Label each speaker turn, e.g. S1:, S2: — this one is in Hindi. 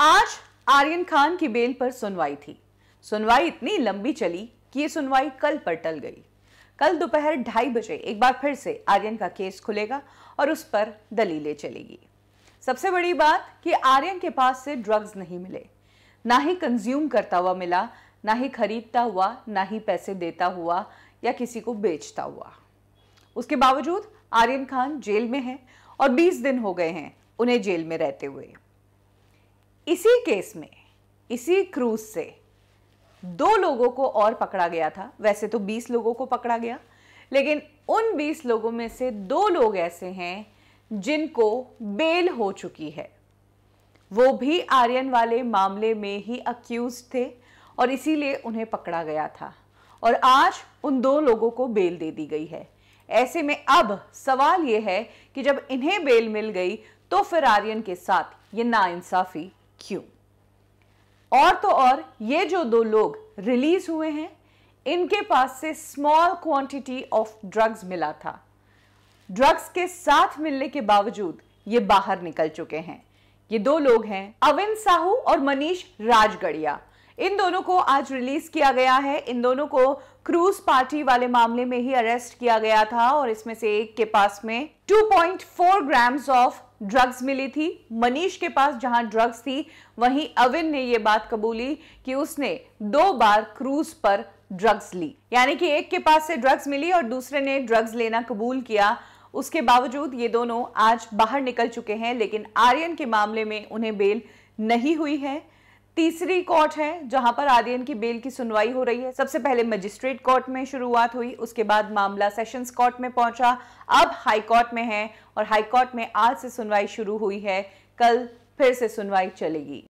S1: आज आर्यन खान की बेल पर सुनवाई थी सुनवाई इतनी लंबी चली कि यह सुनवाई कल पर टल गई कल दोपहर ढाई बजे एक बार फिर से आर्यन का केस खुलेगा और उस पर दलीलें चलेगी सबसे बड़ी बात कि आर्यन के पास से ड्रग्स नहीं मिले ना ही कंज्यूम करता हुआ मिला ना ही खरीदता हुआ ना ही पैसे देता हुआ या किसी को बेचता हुआ उसके बावजूद आर्यन खान जेल में है और 20 दिन हो गए हैं उन्हें जेल में रहते हुए इसी केस में इसी क्रूज से दो लोगों को और पकड़ा गया था वैसे तो 20 लोगों को पकड़ा गया लेकिन उन 20 लोगों में से दो लोग ऐसे हैं जिनको बेल हो चुकी है वो भी आर्यन वाले मामले में ही अक्यूज थे और इसीलिए उन्हें पकड़ा गया था और आज उन दो लोगों को बेल दे दी गई है ऐसे में अब सवाल यह है कि जब इन्हें बेल मिल गई तो फिर आर्यन के साथ ये नाइंसाफ़ी क्यों और तो और ये जो दो लोग रिलीज हुए हैं इनके पास से स्मॉल क्वांटिटी ऑफ ड्रग्स मिला था ड्रग्स के साथ मिलने के बावजूद ये बाहर निकल चुके हैं ये दो लोग हैं अविन साहू और मनीष राजगढ़िया इन दोनों को आज रिलीज किया गया है इन दोनों को क्रूज पार्टी वाले मामले में ही अरेस्ट किया गया था और इसमें से एक के पास में 2.4 ग्राम्स ऑफ ड्रग्स मिली थी मनीष के पास जहां ड्रग्स थी वहीं अविन ने यह बात कबूली कि उसने दो बार क्रूज पर ड्रग्स ली यानी कि एक के पास से ड्रग्स मिली और दूसरे ने ड्रग्स लेना कबूल किया उसके बावजूद ये दोनों आज बाहर निकल चुके हैं लेकिन आर्यन के मामले में उन्हें बेल नहीं हुई है तीसरी कोर्ट है जहां पर आर्यन की बेल की सुनवाई हो रही है सबसे पहले मजिस्ट्रेट कोर्ट में शुरुआत हुई उसके बाद मामला सेशंस कोर्ट में पहुंचा अब हाई कोर्ट में है और हाई कोर्ट में आज से सुनवाई शुरू हुई है कल फिर से सुनवाई चलेगी